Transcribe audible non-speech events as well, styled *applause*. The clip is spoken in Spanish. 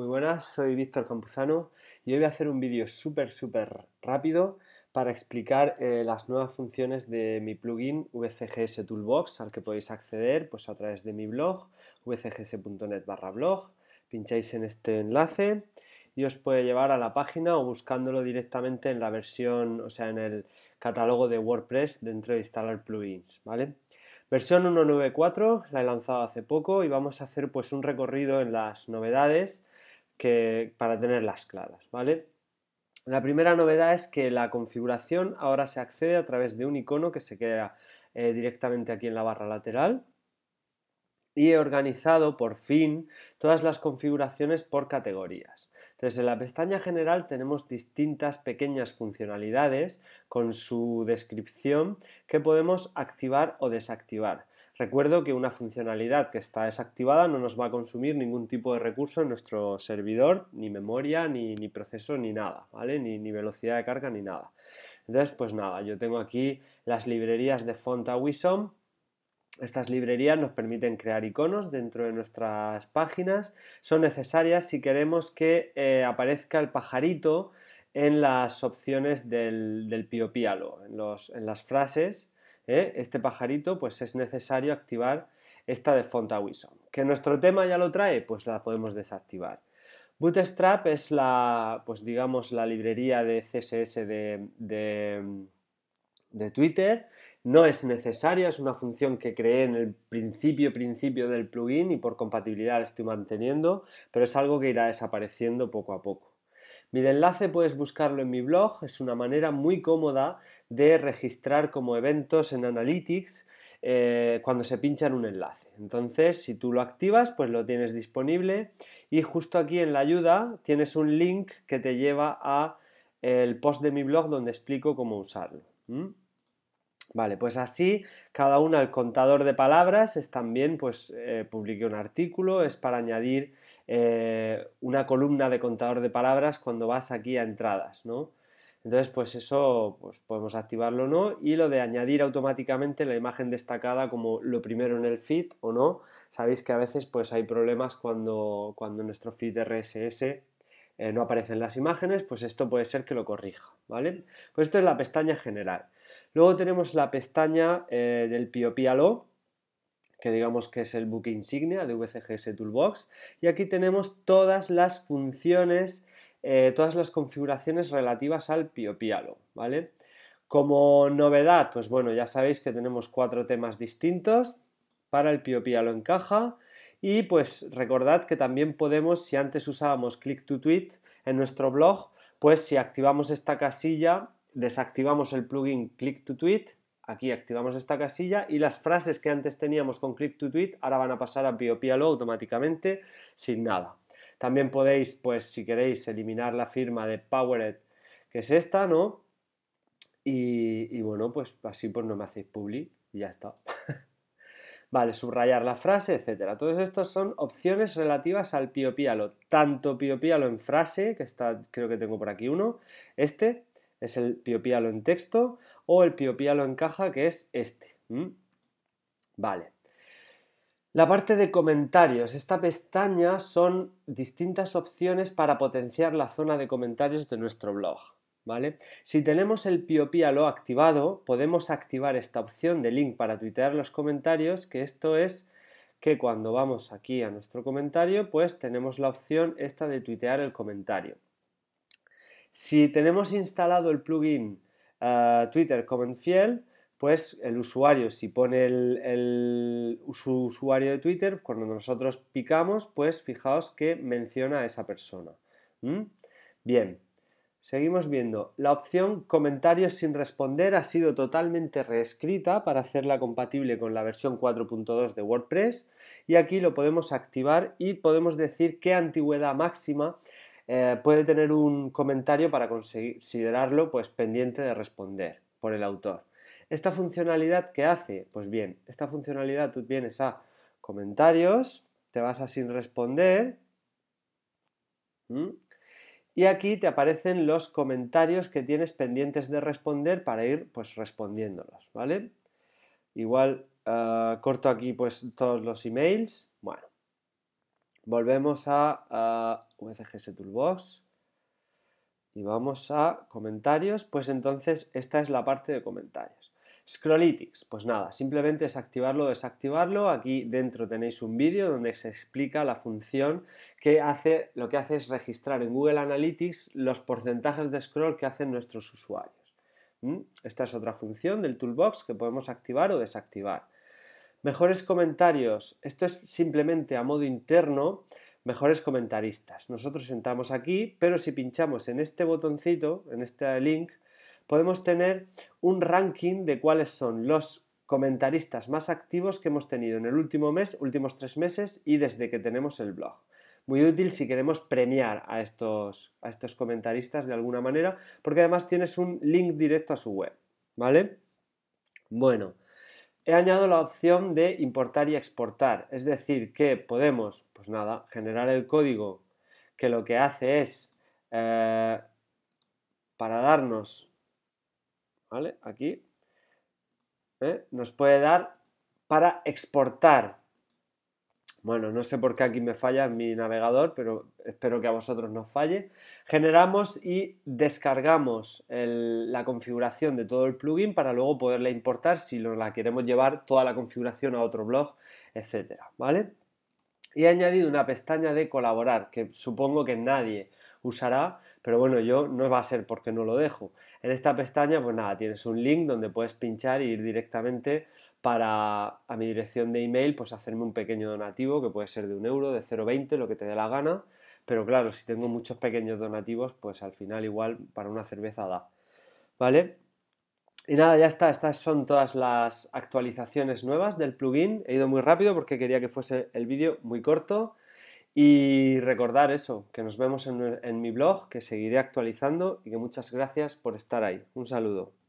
Muy buenas, soy Víctor Campuzano y hoy voy a hacer un vídeo súper súper rápido para explicar eh, las nuevas funciones de mi plugin VCGS Toolbox al que podéis acceder pues, a través de mi blog vcgs.net barra blog, pincháis en este enlace y os puede llevar a la página o buscándolo directamente en la versión, o sea en el catálogo de WordPress dentro de instalar plugins, ¿vale? Versión 1.9.4 la he lanzado hace poco y vamos a hacer pues un recorrido en las novedades para tenerlas claras, ¿vale? La primera novedad es que la configuración ahora se accede a través de un icono que se queda eh, directamente aquí en la barra lateral y he organizado por fin todas las configuraciones por categorías. Entonces en la pestaña general tenemos distintas pequeñas funcionalidades con su descripción que podemos activar o desactivar. Recuerdo que una funcionalidad que está desactivada no nos va a consumir ningún tipo de recurso en nuestro servidor, ni memoria, ni, proceso, ni nada, ¿vale? Ni, velocidad de carga, ni nada. Entonces, pues nada, yo tengo aquí las librerías de Fonta Wisom. Estas librerías nos permiten crear iconos dentro de nuestras páginas. Son necesarias si queremos que eh, aparezca el pajarito en las opciones del, del en las frases ¿eh? este pajarito, pues es necesario activar esta de Wilson. ¿Que nuestro tema ya lo trae? Pues la podemos desactivar. Bootstrap es la, pues digamos, la librería de CSS de, de, Twitter. No es necesaria, es una función que creé en el principio, principio del plugin y por compatibilidad la estoy manteniendo, pero es algo que irá desapareciendo poco a poco. Mi Enlace puedes buscarlo en mi blog, es una manera muy cómoda de registrar como eventos en Analytics eh, cuando se pinchan un enlace. Entonces, si tú lo activas, pues lo tienes disponible y justo aquí en la ayuda tienes un link que te lleva a eh, el post de mi blog donde explico cómo usarlo. Vale, pues así cada una al contador de palabras es también, pues eh, publiqué un artículo, es para añadir eh, una columna de contador de palabras cuando vas aquí a entradas, ¿no? Entonces, pues eso pues podemos activarlo o no. Y lo de añadir automáticamente la imagen destacada como lo primero en el feed o no. Sabéis que a veces pues hay problemas cuando, cuando nuestro feed RSS eh, no aparecen las imágenes, pues esto puede ser que lo corrija, ¿vale? Pues esto es la pestaña general. Luego tenemos la pestaña eh, del Pio Pialo, que digamos que es el book insignia de VCGS Toolbox. Y aquí tenemos todas las funciones, eh, todas las configuraciones relativas al PioPialo, ¿vale? Como novedad, pues bueno, ya sabéis que tenemos cuatro temas distintos para el PioPialo en caja. Y pues recordad que también podemos, si antes usábamos click to tweet en nuestro blog, pues si activamos esta casilla, desactivamos el plugin click to tweet Aquí activamos esta casilla y las frases que antes teníamos con click to tweet ahora van a pasar a Pialo automáticamente sin nada. También podéis, pues si queréis, eliminar la firma de Powered, que es esta, ¿no? Y, bueno, pues así pues no me hacéis public y ya está. *laughs* vale, subrayar la frase, etcétera. Todos estos son opciones relativas al piopialo, tanto piopialo en frase, que está, creo que tengo por aquí uno, este, es el piopialo en texto o el piopialo en caja que es este. Vale. La parte de comentarios. Esta pestaña son distintas opciones para potenciar la zona de comentarios de nuestro blog. ¿Vale? Si tenemos el piopialo activado, podemos activar esta opción de link para tuitear los comentarios, que esto es que cuando vamos aquí a nuestro comentario, pues tenemos la opción esta de tuitear el comentario. Si tenemos instalado el plugin eh, Twitter Comment Fiel, pues el usuario, si pone el, su usuario de Twitter, cuando nosotros picamos, pues fijaos que menciona a esa persona. Bien, Seguimos viendo. La opción comentarios sin responder ha sido totalmente reescrita para hacerla compatible con la versión 4.2 de WordPress y aquí lo podemos activar y podemos decir qué antigüedad máxima eh, puede tener un comentario para considerarlo pues, pendiente de responder por el autor. ¿Esta funcionalidad qué hace? Pues bien, esta funcionalidad tú vienes a comentarios, te vas a sin responder y aquí te aparecen los comentarios que tienes pendientes de responder para ir pues respondiéndolos, ¿vale? Igual eh, corto aquí pues todos los emails, bueno volvemos a, VCGS Toolbox y vamos a comentarios, pues entonces esta es la parte de comentarios. Scrollitics, pues nada, simplemente es activarlo o desactivarlo. Aquí dentro tenéis un vídeo donde se explica la función que hace, lo que hace es registrar en Google Analytics los porcentajes de scroll que hacen nuestros usuarios. ¿Mm? Esta es otra función del toolbox que podemos activar o desactivar. Mejores comentarios. Esto es simplemente a modo interno, mejores comentaristas. Nosotros sentamos aquí, pero si pinchamos en este botoncito, en este link, podemos tener un ranking de cuáles son los comentaristas más activos que hemos tenido en el último mes, últimos tres meses y desde que tenemos el blog. Muy útil si queremos premiar a estos, a estos comentaristas de alguna manera, porque además tienes un link directo a su web, ¿vale? Bueno, he añadido la opción de importar y exportar, es decir, que podemos, pues nada, generar el código que lo que hace es eh, para darnos, ¿vale? Aquí, ¿eh? nos puede dar para exportar bueno, no sé por qué aquí me falla en mi navegador, pero espero que a vosotros no falle. Generamos y descargamos la configuración de todo el plugin para luego poderle importar si la queremos llevar toda la configuración a otro blog, etcétera, ¿vale? Y he añadido una pestaña de colaborar, que supongo que nadie usará, pero bueno, yo no va a ser porque no lo dejo. En esta pestaña, pues nada, tienes un link donde puedes pinchar e ir directamente para a mi dirección de email, pues hacerme un pequeño donativo, que puede ser de un euro, de 0,20, lo que te dé la gana. Pero claro, si tengo muchos pequeños donativos, pues al final igual para una cerveza da. ¿Vale? Y nada, ya está. Estas son todas las actualizaciones nuevas del plugin. He ido muy rápido porque quería que fuese el vídeo muy corto. Y recordar eso, que nos vemos en, mi blog, que seguiré actualizando y que muchas gracias por estar ahí. Un saludo.